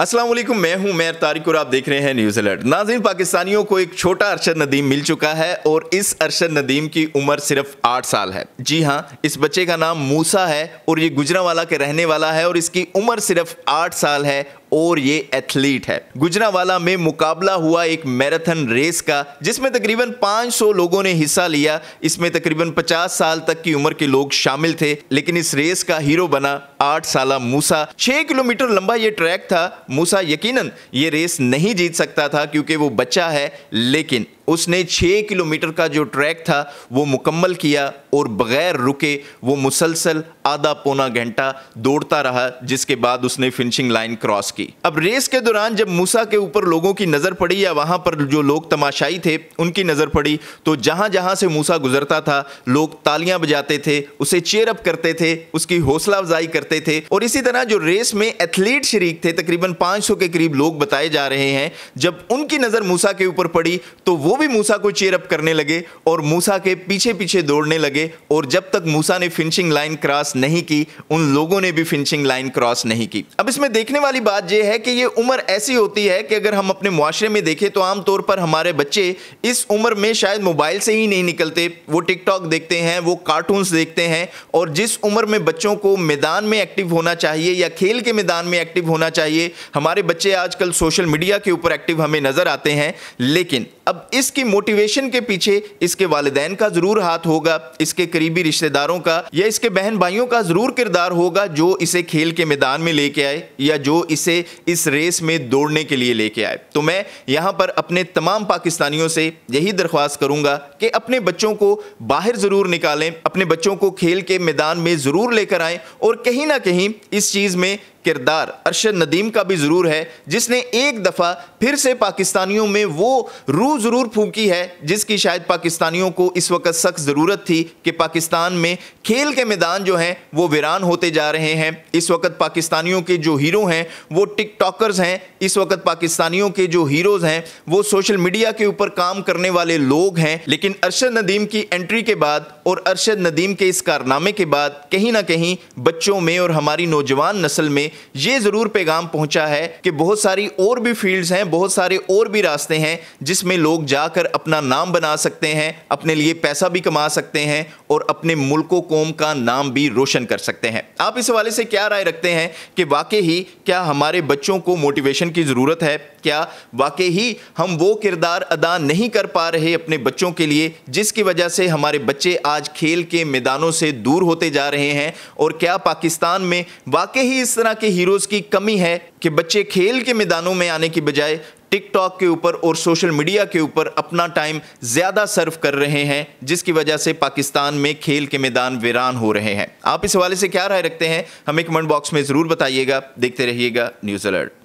असलम मैं हूं मेयर तारिक और आप देख रहे हैं न्यूज अलर्ट नाजिन पाकिस्तानियों को एक छोटा अरशद नदीम मिल चुका है और इस अरशद नदीम की उम्र सिर्फ आठ साल है जी हां इस बच्चे का नाम मूसा है और ये गुजरावाला के रहने वाला है और इसकी उम्र सिर्फ आठ साल है और ये एथलीट है गुजरावाला में मुकाबला हुआ एक मैराथन रेस का जिसमें तकरीबन 500 लोगों ने हिस्सा लिया इसमें तकरीबन 50 साल तक की उम्र के लोग शामिल थे लेकिन इस रेस का हीरो बना आठ साल मूसा छह किलोमीटर लंबा ये ट्रैक था मूसा यकीनन ये रेस नहीं जीत सकता था क्योंकि वो बच्चा है लेकिन उसने छः किलोमीटर का जो ट्रैक था वो मुकम्मल किया और बग़ैर रुके वो मुसलसल आधा पौना घंटा दौड़ता रहा जिसके बाद उसने फिनिशिंग लाइन क्रॉस की अब रेस के दौरान जब मूसा के ऊपर लोगों की नज़र पड़ी या वहाँ पर जो लोग तमाशाई थे उनकी नज़र पड़ी तो जहाँ जहाँ से मूसा गुजरता था लोग तालियाँ बजाते थे उसे चेयरअप करते थे उसकी हौसला अफजाई करते थे और इसी तरह जो रेस में एथलीट शरीक थे तकरीबन पाँच के करीब लोग बताए जा रहे हैं जब उनकी नज़र मूसा के ऊपर पड़ी तो वो भी मूसा को चेयर अप करने लगे और मूसा के पीछे पीछे दौड़ने लगे और जब तक मूसा ने फिनिशिंग लाइन क्रॉस नहीं की उन लोगों ने भी फिनिशिंग लाइन क्रॉस नहीं की अब इसमें देखने वाली बात यह है कि ये उम्र ऐसी होती है कि अगर हम अपने मुआरे में देखें तो आमतौर पर हमारे बच्चे इस उम्र में शायद मोबाइल से ही नहीं निकलते वो टिकटॉक देखते हैं वो कार्टून्स देखते हैं और जिस उम्र में बच्चों को मैदान में एक्टिव होना चाहिए या खेल के मैदान में एक्टिव होना चाहिए हमारे बच्चे आजकल सोशल मीडिया के ऊपर एक्टिव हमें नज़र आते हैं लेकिन अब इसकी मोटिवेशन के पीछे इसके वालदेन का ज़रूर हाथ होगा इसके करीबी रिश्तेदारों का या इसके बहन भाइयों का ज़रूर किरदार होगा जो इसे खेल के मैदान में लेके आए या जो इसे इस रेस में दौड़ने के लिए लेके आए तो मैं यहाँ पर अपने तमाम पाकिस्तानियों से यही दरख्वास्त करूँगा कि अपने बच्चों को बाहर ज़रूर निकालें अपने बच्चों को खेल के मैदान में ज़रूर लेकर आएँ और कहीं ना कहीं इस चीज़ में किरदार अरशद नदीम का भी ज़रूर है जिसने एक दफ़ा फिर से पाकिस्तानियों में वो रूह ज़रूर फूकी है जिसकी शायद पाकिस्तानियों को इस वक्त सख्त ज़रूरत थी कि पाकिस्तान में खेल के मैदान जो हैं वो वीरान होते जा रहे हैं इस वक्त पाकिस्तानियों के जो हीरो हैं वो टिकटॉकर्स हैं इस वक्त पाकिस्तानियों के जो हीरोज़ हैं वो सोशल मीडिया के ऊपर काम करने वाले लोग हैं लेकिन अरशद नदीम की एंट्री के बाद और अरशद नदीम के इस कारनामे के बाद कहीं ना कहीं बच्चों में और हमारी नौजवान नस्ल में ये ज़रूर पैगाम पहुंचा है कि बहुत सारी और भी फील्ड्स हैं बहुत सारे और भी रास्ते हैं जिसमें लोग जाकर अपना नाम बना सकते हैं अपने लिए पैसा भी कमा सकते हैं और अपने मुल्क कौम का नाम भी रोशन कर सकते हैं आप इस हवाले से क्या राय रखते हैं कि वाकई ही क्या हमारे बच्चों को मोटिवेशन की ज़रूरत है क्या वाकई ही हम वो किरदार अदा नहीं कर पा रहे अपने बच्चों के लिए जिसकी वजह से हमारे बच्चे आज खेल के मैदानों से दूर होते जा रहे हैं और क्या पाकिस्तान में वाकई ही इस तरह के हीरोज की कमी है कि बच्चे खेल के मैदानों में आने की बजाय टिकटॉक के ऊपर और सोशल मीडिया के ऊपर अपना टाइम ज़्यादा सर्व कर रहे हैं जिसकी वजह से पाकिस्तान में खेल के मैदान वीरान हो रहे हैं आप इस हवाले से क्या राय रखते हैं हमें कमेंट बॉक्स में ज़रूर बताइएगा देखते रहिएगा न्यूज़ अलर्ट